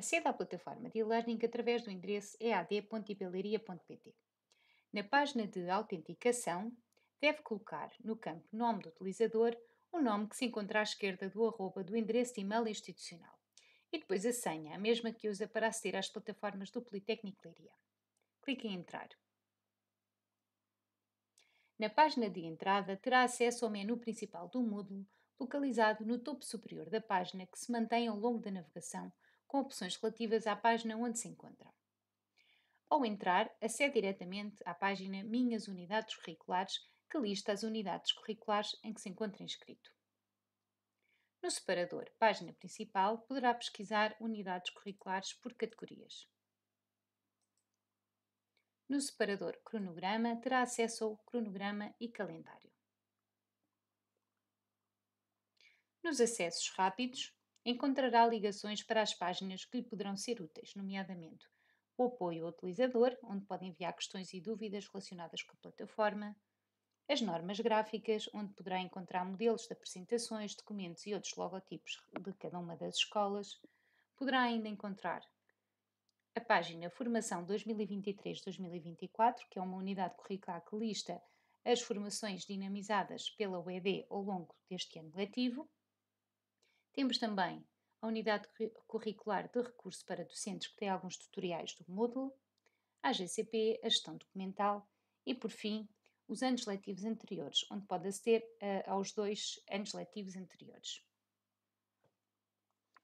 Acede à plataforma de e-learning através do endereço ead.ibelaria.pt. Na página de autenticação, deve colocar no campo Nome do Utilizador o nome que se encontra à esquerda do arroba do endereço de e-mail institucional e depois a senha, a mesma que usa para aceder às plataformas do Politécnico Leiria. Clique em Entrar. Na página de entrada, terá acesso ao menu principal do módulo localizado no topo superior da página que se mantém ao longo da navegação com opções relativas à página onde se encontram. Ao entrar, acede diretamente à página Minhas Unidades Curriculares, que lista as unidades curriculares em que se encontra inscrito. No separador Página Principal, poderá pesquisar unidades curriculares por categorias. No separador Cronograma, terá acesso ao cronograma e calendário. Nos acessos rápidos, Encontrará ligações para as páginas que lhe poderão ser úteis, nomeadamente o apoio ao utilizador, onde pode enviar questões e dúvidas relacionadas com a plataforma, as normas gráficas, onde poderá encontrar modelos de apresentações, documentos e outros logotipos de cada uma das escolas, poderá ainda encontrar a página Formação 2023-2024, que é uma unidade curricular que lista as formações dinamizadas pela UED ao longo deste ano letivo, temos também a unidade curricular de recurso para docentes que tem alguns tutoriais do módulo a GCP, a gestão documental e, por fim, os anos letivos anteriores, onde pode aceder uh, aos dois anos letivos anteriores.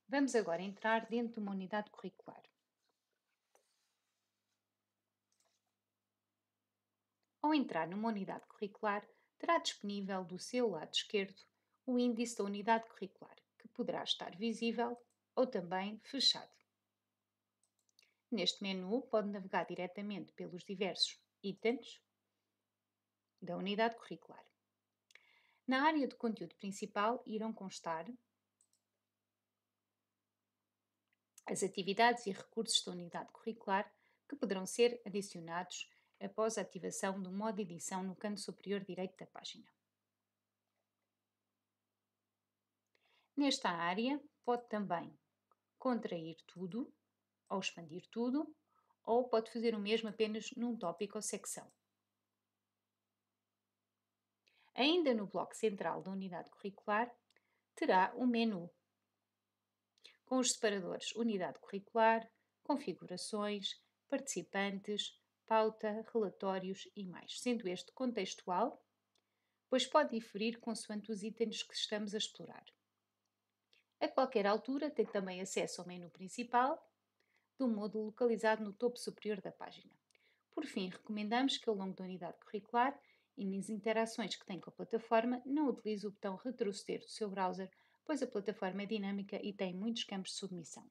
Vamos agora entrar dentro de uma unidade curricular. Ao entrar numa unidade curricular, terá disponível do seu lado esquerdo o índice da unidade curricular que poderá estar visível ou também fechado. Neste menu, pode navegar diretamente pelos diversos itens da unidade curricular. Na área de conteúdo principal irão constar as atividades e recursos da unidade curricular que poderão ser adicionados após a ativação do modo edição no canto superior direito da página. Nesta área, pode também contrair tudo ou expandir tudo, ou pode fazer o mesmo apenas num tópico ou secção. Ainda no bloco central da unidade curricular, terá um menu com os separadores Unidade Curricular, Configurações, Participantes, Pauta, Relatórios e mais, sendo este contextual, pois pode diferir consoante os itens que estamos a explorar. A qualquer altura tem também acesso ao menu principal do módulo localizado no topo superior da página. Por fim, recomendamos que ao longo da unidade curricular e nas interações que tem com a plataforma, não utilize o botão retroceder do seu browser, pois a plataforma é dinâmica e tem muitos campos de submissão.